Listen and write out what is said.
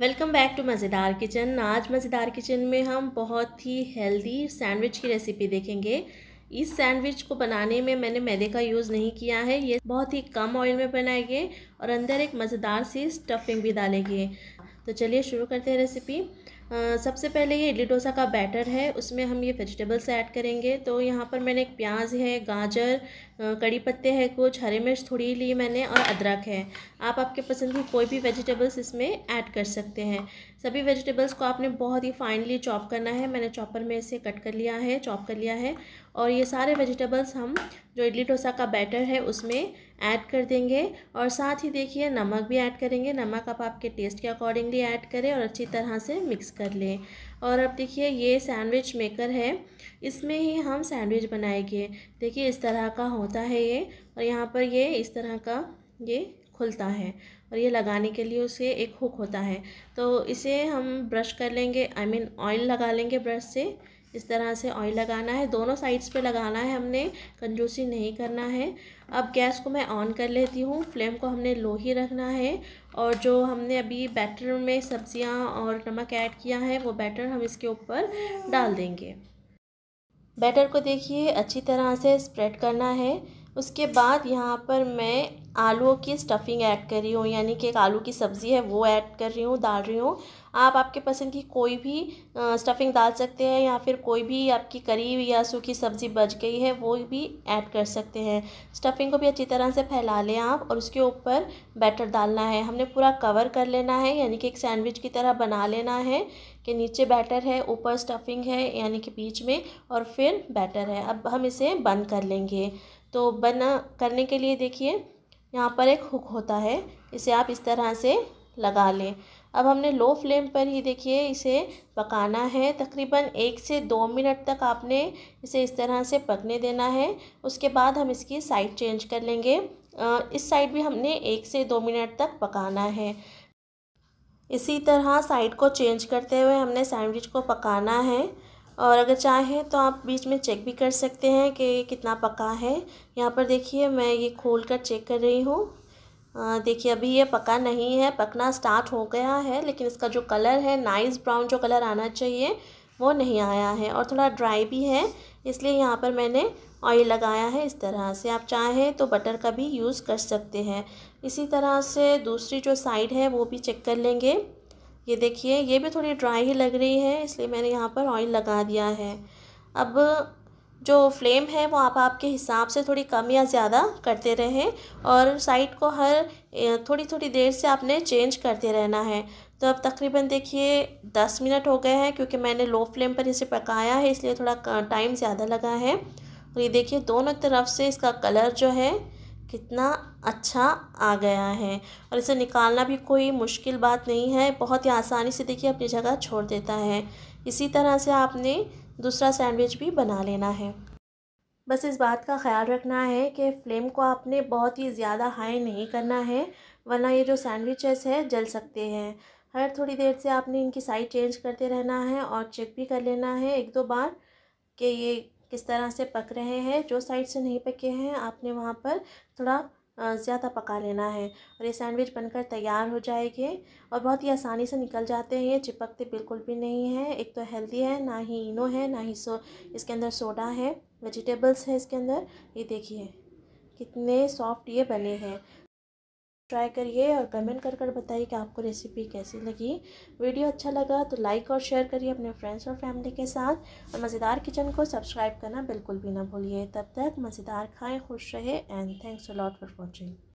welcome back to Mazedaar kitchen आज Mazedaar kitchen में हम बहुत ही हेल्दी सैंडविच की रेसिपी देखेंगे इस सैंडविच को बनाने में मैंने मैदे का यूज़ नहीं किया है ये बहुत ही कम ऑयल में बनाएंगे और अंदर एक मज़ेदार सी स्टफिंग भी डालेंगे तो चलिए शुरू करते हैं रेसिपी आ, सबसे पहले ये इडली डोसा का बैटर है उसमें हम ये वेजिटेबल्स ऐड करेंगे तो यहाँ पर मैंने एक प्याज है गाजर कड़ी पत्ते हैं कुछ हरे मिर्च थोड़ी ली मैंने और अदरक है आप आपके पसंद की कोई भी वेजिटेबल्स इसमें ऐड कर सकते हैं सभी वेजिटेबल्स को आपने बहुत ही फाइनली चॉप करना है मैंने चॉपर में इसे कट कर लिया है चॉप कर लिया है और ये सारे वेजिटेबल्स हम जो इडली डोसा का बैटर है उसमें ऐड कर देंगे और साथ ही देखिए नमक भी ऐड करेंगे नमक आप आपके टेस्ट के अकॉर्डिंगली ऐड करें और अच्छी तरह से मिक्स कर लें और अब देखिए ये सैंडविच मेकर है इसमें ही हम सैंडविच बनाएंगे देखिए इस तरह का होता है ये और यहाँ पर ये इस तरह का ये खुलता है और ये लगाने के लिए उसे एक हुक होता है तो इसे हम ब्रश कर लेंगे आई मीन ऑयल लगा लेंगे ब्रश से इस तरह से ऑयल लगाना है दोनों साइड्स पे लगाना है हमने कंजूसी नहीं करना है अब गैस को मैं ऑन कर लेती हूँ फ्लेम को हमने लो ही रखना है और जो हमने अभी बैटर में सब्जियाँ और नमक ऐड किया है वो बैटर हम इसके ऊपर डाल देंगे बैटर को देखिए अच्छी तरह से स्प्रेड करना है उसके बाद यहाँ पर मैं आलूओं की स्टफ़िंग ऐड कर रही हूँ यानी कि एक आलू की सब्ज़ी है वो ऐड कर रही हूँ डाल रही हूँ आप आपके पसंद की कोई भी स्टफ़िंग डाल सकते हैं या फिर कोई भी आपकी करी या सूखी सब्ज़ी बच गई है वो भी ऐड कर सकते हैं स्टफ़िंग को भी अच्छी तरह से फैला लें आप और उसके ऊपर बैटर डालना है हमने पूरा कवर कर लेना है यानी कि एक सैंडविच की तरह बना लेना है कि नीचे बैटर है ऊपर स्टफ़िंग है यानी कि बीच में और फिर बैटर है अब हम इसे बंद कर लेंगे तो बना करने के लिए देखिए यहाँ पर एक हुक होता है इसे आप इस तरह से लगा लें अब हमने लो फ्लेम पर ही देखिए इसे पकाना है तकरीबन एक से दो मिनट तक आपने इसे इस तरह से पकने देना है उसके बाद हम इसकी साइड चेंज कर लेंगे इस साइड भी हमने एक से दो मिनट तक पकाना है इसी तरह साइड को चेंज करते हुए हमने सैंडविच को पकाना है और अगर चाहें तो आप बीच में चेक भी कर सकते हैं कि कितना पका है यहाँ पर देखिए मैं ये खोल कर चेक कर रही हूँ देखिए अभी ये पका नहीं है पकना स्टार्ट हो गया है लेकिन इसका जो कलर है नाइस ब्राउन जो कलर आना चाहिए वो नहीं आया है और थोड़ा ड्राई भी है इसलिए यहाँ पर मैंने ऑयल लगाया है इस तरह से आप चाहें तो बटर का भी यूज़ कर सकते हैं इसी तरह से दूसरी जो साइड है वो भी चेक कर लेंगे ये देखिए ये भी थोड़ी ड्राई ही लग रही है इसलिए मैंने यहाँ पर ऑयल लगा दिया है अब जो फ्लेम है वो आप आपके हिसाब से थोड़ी कम या ज़्यादा करते रहें और साइड को हर थोड़ी थोड़ी देर से आपने चेंज करते रहना है तो अब तकरीबन देखिए दस मिनट हो गए हैं क्योंकि मैंने लो फ्लेम पर इसे पकाया है इसलिए थोड़ा टाइम ज़्यादा लगा है और ये देखिए दोनों तरफ से इसका कलर जो है कितना अच्छा आ गया है और इसे निकालना भी कोई मुश्किल बात नहीं है बहुत ही आसानी से देखिए अपनी जगह छोड़ देता है इसी तरह से आपने दूसरा सैंडविच भी बना लेना है बस इस बात का ख्याल रखना है कि फ्लेम को आपने बहुत ही ज़्यादा हाई नहीं करना है वरना ये जो सैंडविचेस है जल सकते हैं हर थोड़ी देर से आपने इनकी साइड चेंज करते रहना है और चेक भी कर लेना है एक दो बार कि ये किस तरह से पक रहे हैं जो साइड से नहीं पके हैं आपने वहाँ पर थोड़ा ज़्यादा पका लेना है और ये सैंडविच बनकर तैयार हो जाएंगे और बहुत ही आसानी से निकल जाते हैं ये चिपकते बिल्कुल भी नहीं है एक तो हेल्दी है ना ही इनो है ना ही सो इसके अंदर सोडा है वेजिटेबल्स है इसके अंदर ये देखिए कितने सॉफ्ट ये बने हैं ट्राई करिए और कमेंट कर कर बताइए कि आपको रेसिपी कैसी लगी वीडियो अच्छा लगा तो लाइक और शेयर करिए अपने फ्रेंड्स और फैमिली के साथ और मज़ेदार किचन को सब्सक्राइब करना बिल्कुल भी ना भूलिए तब तक मज़ेदार खाएं खुश रहे and thanks a lot for watching